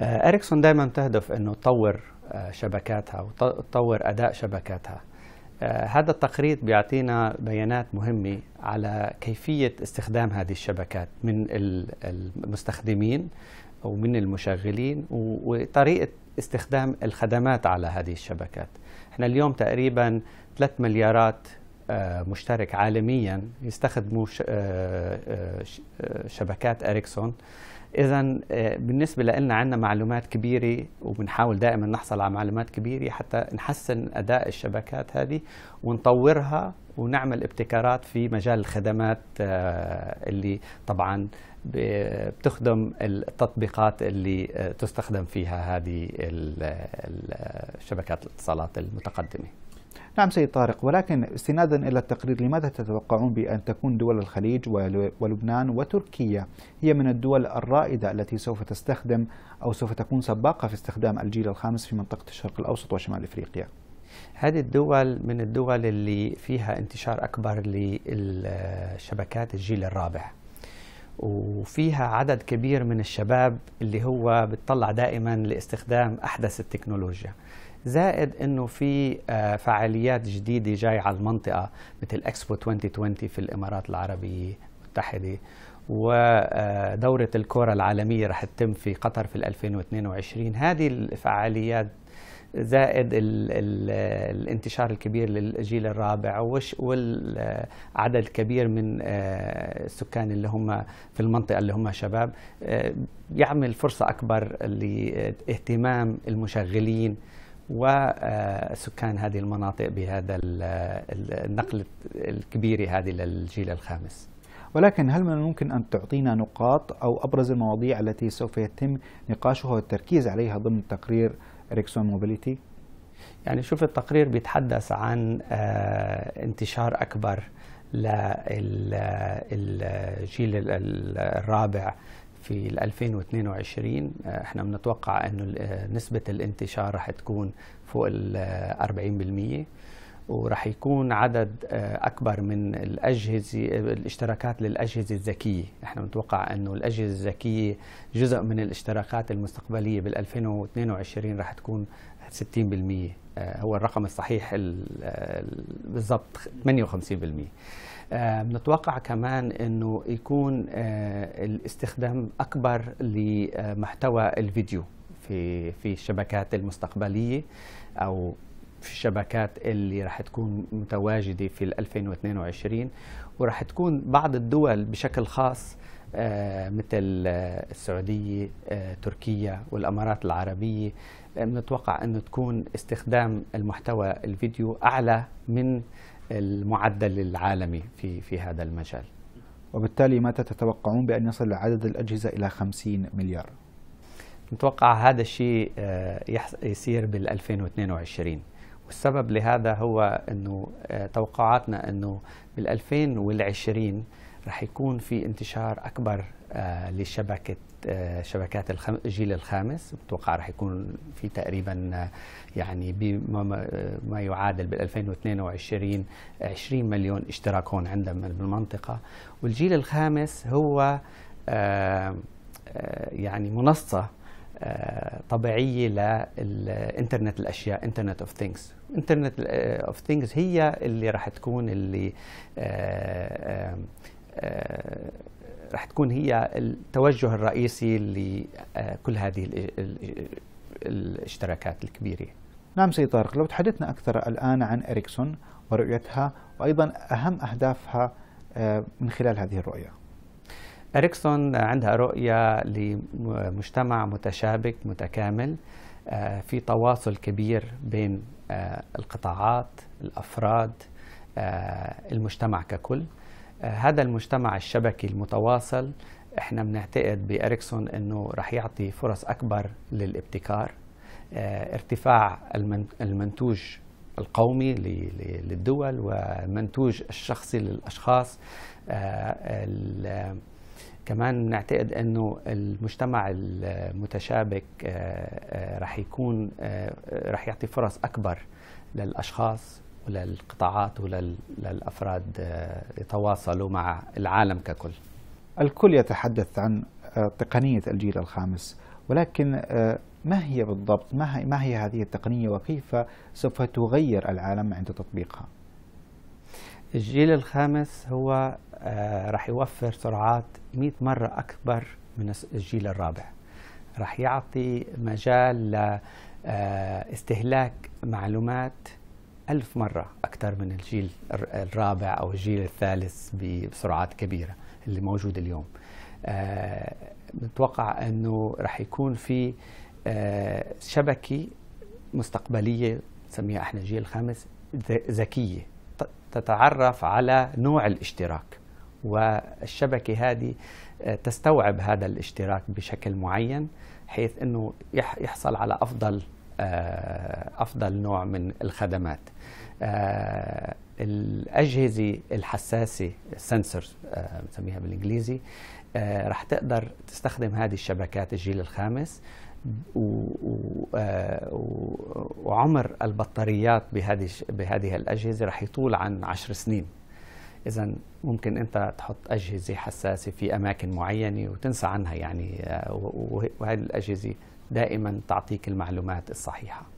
آه، اريكسون دائما تهدف انه تطور آه، شبكاتها وتطور اداء شبكاتها آه، هذا التقرير بيعطينا بيانات مهمة على كيفية استخدام هذه الشبكات من المستخدمين ومن المشغلين وطريقة استخدام الخدمات على هذه الشبكات احنا اليوم تقريبا 3 مليارات مشترك عالميا يستخدموا شبكات اريكسون اذا آه، بالنسبه لنا عندنا معلومات كبيره وبنحاول دائما نحصل على معلومات كبيره حتى نحسن اداء الشبكات هذه ونطورها ونعمل ابتكارات في مجال الخدمات آه، اللي طبعا بتخدم التطبيقات اللي آه، تستخدم فيها هذه الشبكات الاتصالات المتقدمه نعم سيد طارق ولكن استنادا إلى التقرير لماذا تتوقعون بأن تكون دول الخليج ولبنان وتركيا هي من الدول الرائدة التي سوف تستخدم أو سوف تكون سباقة في استخدام الجيل الخامس في منطقة الشرق الأوسط وشمال إفريقيا؟ هذه الدول من الدول اللي فيها انتشار أكبر للشبكات الجيل الرابع وفيها عدد كبير من الشباب اللي هو بتطلع دائما لاستخدام أحدث التكنولوجيا زائد انه في آه، فعاليات جديده جاي على المنطقه مثل اكسبو 2020 في الامارات العربيه المتحده ودورة آه، الكرة العالمية رح تتم في قطر في 2022 هذه الفعاليات زائد الـ الـ الانتشار الكبير للجيل الرابع والعدد الكبير من آه، السكان اللي هم في المنطقة اللي هم شباب يعمل فرصة أكبر لاهتمام المشغلين وسكان هذه المناطق بهذا النقل الكبير هذه للجيل الخامس ولكن هل من الممكن أن تعطينا نقاط أو أبرز المواضيع التي سوف يتم نقاشها والتركيز عليها ضمن تقرير إريكسون موبيليتي؟ يعني شوف التقرير بيتحدث عن آه، انتشار أكبر للجيل الرابع في 2022 آه، احنا بنتوقع انه آه، نسبه الانتشار رح تكون فوق ال 40% آه، ورح يكون عدد اكبر من الاجهزه الاشتراكات للاجهزه الذكيه، احنا بنتوقع انه الاجهزه الذكيه جزء من الاشتراكات المستقبليه بال 2022 رح تكون 60% آه، هو الرقم الصحيح بالضبط 58% بنتوقع كمان انه يكون آه، الاستخدام اكبر لمحتوى الفيديو في في الشبكات المستقبليه او في الشبكات اللي راح تكون متواجده في 2022 وراح تكون بعض الدول بشكل خاص آه، مثل آه، السعودية آه، تركيا والأمارات العربية نتوقع أن تكون استخدام المحتوى الفيديو أعلى من المعدل العالمي في, في هذا المجال وبالتالي متى تتوقعون بأن يصل عدد الأجهزة إلى 50 مليار؟ نتوقع هذا الشيء يصير بال 2022 والسبب لهذا هو أنه توقعاتنا أنه بال 2020 رح يكون في انتشار اكبر آه، لشبكه آه، شبكات الجيل الخامس بتوقع رح يكون في تقريبا آه، يعني بما ما يعادل بال 2022 20 مليون اشتراك هون عندنا بالمنطقه والجيل الخامس هو يعني منصه طبيعيه للانترنت الاشياء انترنت اوف ثينجز انترنت اوف ثينجز هي اللي راح تكون اللي آه، رح تكون هي التوجه الرئيسي لكل هذه الاشتراكات الكبيرة نعم سيد طارق لو تحدثنا أكثر الآن عن إريكسون ورؤيتها وأيضا أهم أهدافها آه، من خلال هذه الرؤية إريكسون عندها رؤية لمجتمع متشابك متكامل آه، في تواصل كبير بين القطاعات الأفراد المجتمع ككل هذا المجتمع الشبكي المتواصل احنا بنعتقد باريكسون انه رح يعطي فرص اكبر للابتكار آه، ارتفاع المنتوج القومي للدول والمنتوج الشخصي للاشخاص آه، كمان بنعتقد انه المجتمع المتشابك آه، رح يكون رح يعطي فرص اكبر للاشخاص وللقطاعات وللأفراد آه، يتواصلوا مع العالم ككل الكل يتحدث عن آه، تقنية الجيل الخامس ولكن آه، ما هي بالضبط ما هي هذه التقنية وكيف سوف تغير العالم عند تطبيقها الجيل الخامس هو راح يوفر سرعات 100 مرة أكبر من الجيل الرابع راح يعطي مجال لاستهلاك معلومات ألف مرة أكثر من الجيل الرابع أو الجيل الثالث بسرعات كبيرة اللي موجود اليوم نتوقع آه، أنه رح يكون في آه، شبكة مستقبلية نسميها احنا الجيل الخامس ذكية تتعرف على نوع الاشتراك والشبكة هذه آه، تستوعب هذا الاشتراك بشكل معين حيث أنه يحصل على أفضل آه، أفضل نوع من الخدمات آه، الأجهزة الحساسة سنسورز آه، بنسميها بالإنجليزي رح تقدر تستخدم هذه الشبكات الجيل الخامس وعمر البطاريات بهذه بهذه الأجهزة رح يطول عن عشر سنين اذا ممكن انت تحط اجهزه حساسه في اماكن معينه وتنسى عنها يعني وهذه الاجهزه دائما تعطيك المعلومات الصحيحه